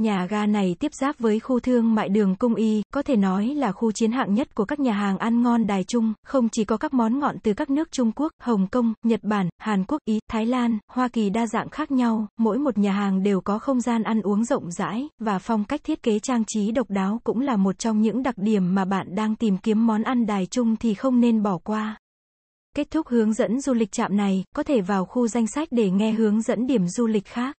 Nhà ga này tiếp giáp với khu thương mại đường Cung Y, có thể nói là khu chiến hạng nhất của các nhà hàng ăn ngon Đài Trung, không chỉ có các món ngọn từ các nước Trung Quốc, Hồng Kông, Nhật Bản, Hàn Quốc, Ý, Thái Lan, Hoa Kỳ đa dạng khác nhau, mỗi một nhà hàng đều có không gian ăn uống rộng rãi, và phong cách thiết kế trang trí độc đáo cũng là một trong những đặc điểm mà bạn đang tìm kiếm món ăn Đài Trung thì không nên bỏ qua. Kết thúc hướng dẫn du lịch trạm này, có thể vào khu danh sách để nghe hướng dẫn điểm du lịch khác.